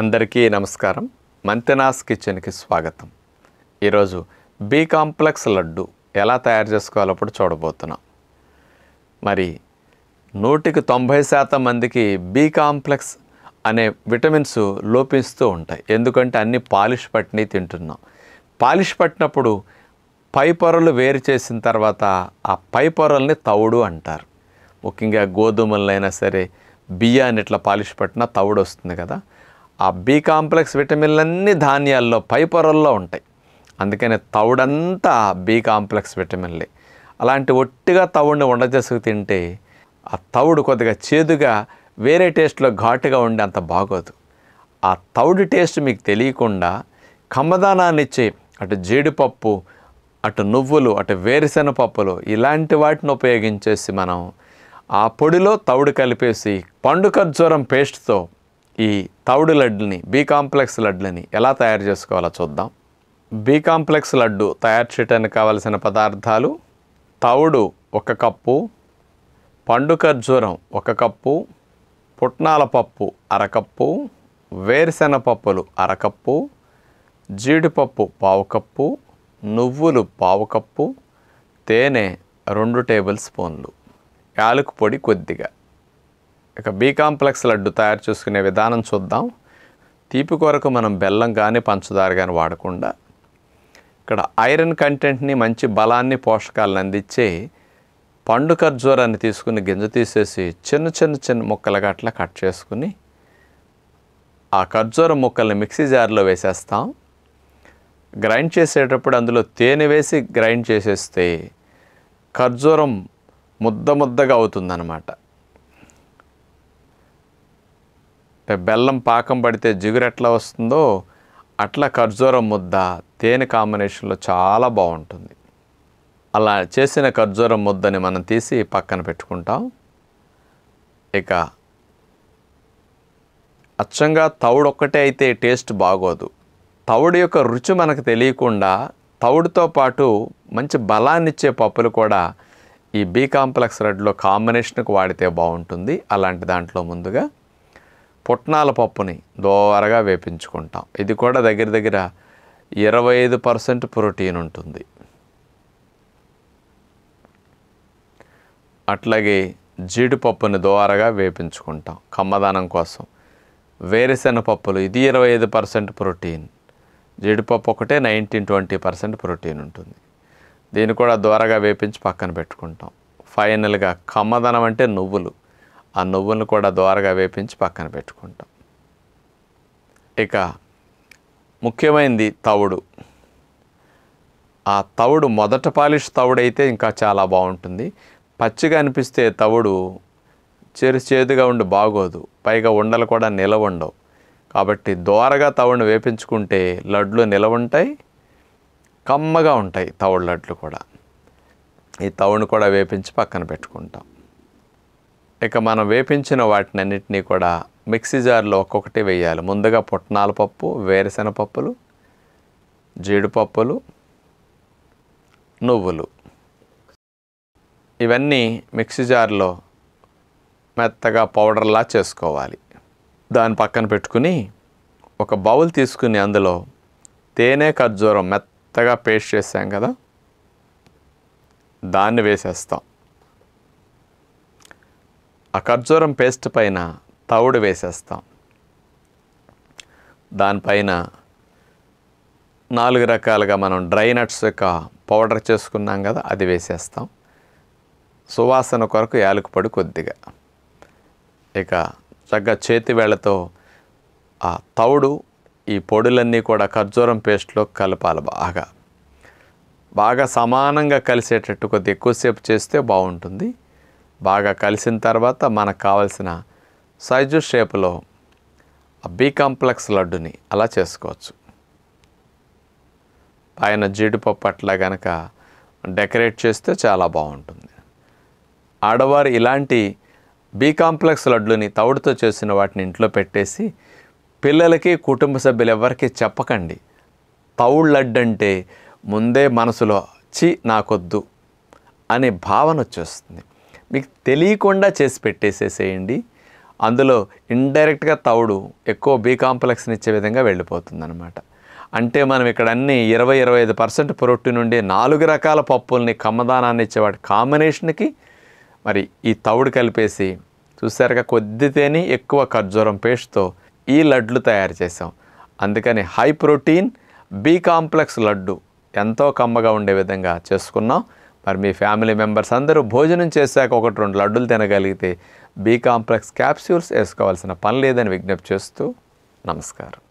అందరికీ నమస్కారం మంతెనాస్ కిచెన్కి స్వాగతం ఈరోజు బి కాంప్లెక్స్ లడ్డు ఎలా తయారు చేసుకోవాలో చూడబోతున్నాం మరి నూటికి తొంభై శాతం మందికి బి కాంప్లెక్స్ అనే విటమిన్స్ లోపిస్తూ ఉంటాయి ఎందుకంటే అన్ని పాలిష్ పట్టినవి తింటున్నాం పాలిష్ పట్టినప్పుడు పై పొరలు వేరు చేసిన తర్వాత ఆ పై పొరల్ని తవుడు అంటారు ముఖ్యంగా గోధుమలైనా సరే బియ్యాన్ని ఇట్లా పాలిష్ పట్టినా తవుడు వస్తుంది కదా ఆ బి కాంప్లెక్స్ విటమిన్లన్నీ ధాన్యాల్లో పై పొరల్లో ఉంటాయి అందుకని తవుడంతా బి కాంప్లెక్స్ విటమిన్లే అలాంటి ఒట్టిగా తవుడిని వండచేసుకు తింటే ఆ తవుడు కొద్దిగా చేదుగా వేరే టేస్ట్లో ఘాటుగా ఉండి అంత బాగోదు ఆ తవుడు టేస్ట్ మీకు తెలియకుండా కమ్మదానాన్ని ఇచ్చే అటు జీడిపప్పు అటు నువ్వులు అటు వేరుశెనగ ఇలాంటి వాటిని ఉపయోగించేసి మనం ఆ పొడిలో తవుడు కలిపేసి పండు ఖర్జూరం పేస్ట్తో ఈ తౌడు లడ్డుని బీ కాంప్లెక్స్ లడ్లని ఎలా తయారు చేసుకోవాలో చూద్దాం బీ కాంప్లెక్స్ లడ్డు తయారు చేయడానికి కావలసిన పదార్థాలు తౌడు ఒక కప్పు పండు ఖర్జూరం ఒక కప్పు పుట్నాల పప్పు అరకప్పు వేరుశెన పప్పులు అరకప్పు జీడిపప్పు పావు కప్పు నువ్వులు పావు కప్పు తేనె రెండు టేబుల్ స్పూన్లు యాలకు పొడి కొద్దిగా ఇక బీకాంప్లెక్స్ కాంప్లెక్స్ లడ్డు తయారు చేసుకునే విధానం చూద్దాం తీపి కొరకు మనం బెల్లం కానీ పంచదార కానీ వాడకుండా ఇక్కడ ఐరన్ కంటెంట్ని మంచి బలాన్ని పోషకాలను అందించే పండు ఖర్జూరాన్ని తీసుకుని గింజ తీసేసి చిన్న చిన్న చిన్న ముక్కలుగా అట్లా కట్ చేసుకుని ఆ ఖర్జూర ముక్కల్ని మిక్సీ జార్లో వేసేస్తాం గ్రైండ్ చేసేటప్పుడు అందులో తేనె వేసి గ్రైండ్ చేసేస్తే ఖర్జూరం ముద్ద ముద్దగా అవుతుందన్నమాట బెల్లం పాకం పడితే జిగురు ఎట్లా వస్తుందో అట్లా ఖర్జూర ముద్ద తేనె కాంబినేషన్లో చాలా బాగుంటుంది అలా చేసిన ఖర్జూర ముద్దని మనం తీసి పక్కన పెట్టుకుంటాం ఇక అచ్చంగా తవుడు ఒక్కటే అయితే టేస్ట్ బాగోదు తవుడు యొక్క రుచి మనకు తెలియకుండా తవుడుతో పాటు మంచి బలాన్నిచ్చే పప్పులు కూడా ఈ బీ కాంప్లెక్స్ రెడ్లో కాంబినేషన్కు వాడితే బాగుంటుంది అలాంటి దాంట్లో ముందుగా పుట్నాల పప్పుని దోరగా వేపించుకుంటాం ఇది కూడా దగ్గర దగ్గర ఇరవై ఐదు పర్సెంట్ ప్రోటీన్ ఉంటుంది అట్లాగే జీడిపప్పుని దోరగా వేపించుకుంటాం కమ్మదానం కోసం వేరుశెనగ పప్పులు ఇది ఇరవై ఐదు పర్సెంట్ ప్రోటీన్ జీడిపప్పు ఒకటే నైన్టీన్ ట్వంటీ పర్సెంట్ ప్రోటీన్ ఉంటుంది దీన్ని కూడా దోరగా వేపించి పక్కన పెట్టుకుంటాం ఫైనల్గా కమ్మదనం అంటే నువ్వులు ఆ నువ్వులను కూడా దోరగా వేపించి పక్కన పెట్టుకుంటాం ఇక ముఖ్యమైనది తవుడు ఆ తవుడు మొదట పాలిష్ తవుడైతే ఇంకా చాలా బాగుంటుంది పచ్చిగా అనిపిస్తే తవుడు చెరు చేదుగా ఉండి బాగోదు పైగా ఉండలు కూడా నిలవండవు కాబట్టి దోరగా తవుడిని వేపించుకుంటే లడ్లు ఉంటాయి కమ్మగా ఉంటాయి తవుడు లడ్లు కూడా ఈ తవుడిని కూడా వేపించి పక్కన పెట్టుకుంటాం ఇక మనం వేపించిన వాటినన్నింటినీ కూడా మిక్సీ జార్లో ఒక్కొక్కటి వేయాలి ముందుగా పుట్నాల పప్పు వేరుశెన జీడిపప్పులు నువ్వులు ఇవన్నీ మిక్సీ జార్లో మెత్తగా పౌడర్లా చేసుకోవాలి దాని పక్కన పెట్టుకుని ఒక బౌల్ తీసుకుని అందులో తేనె ఖర్జూరం మెత్తగా పేస్ట్ చేసాం కదా దాన్ని వేసేస్తాం ఆ ఖర్జూరం పేస్ట్ పైన తవుడు వేసేస్తాం దానిపైన నాలుగు రకాలుగా మనం డ్రై నట్స్ యొక్క పౌడర్ చేసుకున్నాం కదా అది వేసేస్తాం సువాసన కొరకు యాలకుపడి కొద్దిగా ఇక చక్కగా చేతి వేళతో ఆ తవుడు ఈ పొడులన్నీ కూడా ఖర్జూరం పేస్ట్లో కలపాలి బాగా బాగా సమానంగా కలిసేటట్టు కొద్దిగా ఎక్కువసేపు చేస్తే బాగుంటుంది బాగా కలిసిన తర్వాత మనకు కావలసిన సైజు షేపులో బి కాంప్లెక్స్ లడ్డుని అలా చేసుకోవచ్చు పైన జీడిపప్పు అట్లా కనుక డెకరేట్ చేస్తే చాలా బాగుంటుంది ఆడవారు ఇలాంటి బి కాంప్లెక్స్ లడ్డుని తవుడుతో చేసిన వాటిని ఇంట్లో పెట్టేసి పిల్లలకి కుటుంబ సభ్యులు ఎవరికి చెప్పకండి తవుడు లడ్డు అంటే ముందే మనసులో చి నాకొద్దు అనే భావన వచ్చేస్తుంది మీకు తెలియకుండా చేసి పెట్టేసేసేయండి అందులో ఇండైరెక్ట్గా తవుడు ఎక్కువ బీ కాంప్లెక్స్ని ఇచ్చే విధంగా అనమాట అంటే మనం ఇక్కడ అన్ని ఇరవై ఇరవై ఐదు పర్సెంట్ ప్రోటీన్ ఉండి నాలుగు రకాల పప్పుల్ని కమ్మదానాన్ని ఇచ్చేవాడి కాంబినేషన్కి మరి ఈ తౌడు కలిపేసి చూసారుగా కొద్దితేని ఎక్కువ ఖర్జూరం పేస్ట్తో ఈ లడ్లు తయారు చేసాం అందుకని హై ప్రోటీన్ బీ కాంప్లెక్స్ లడ్డు ఎంతో కమ్మగా ఉండే విధంగా చేసుకున్నాం మరి మీ ఫ్యామిలీ మెంబర్స్ అందరూ భోజనం చేశాక ఒకటి రెండు లడ్డులు తినగలిగితే బీ కాంప్లెక్స్ క్యాప్సూల్స్ వేసుకోవాల్సిన పని లేదని విజ్ఞప్తి చేస్తూ నమస్కారం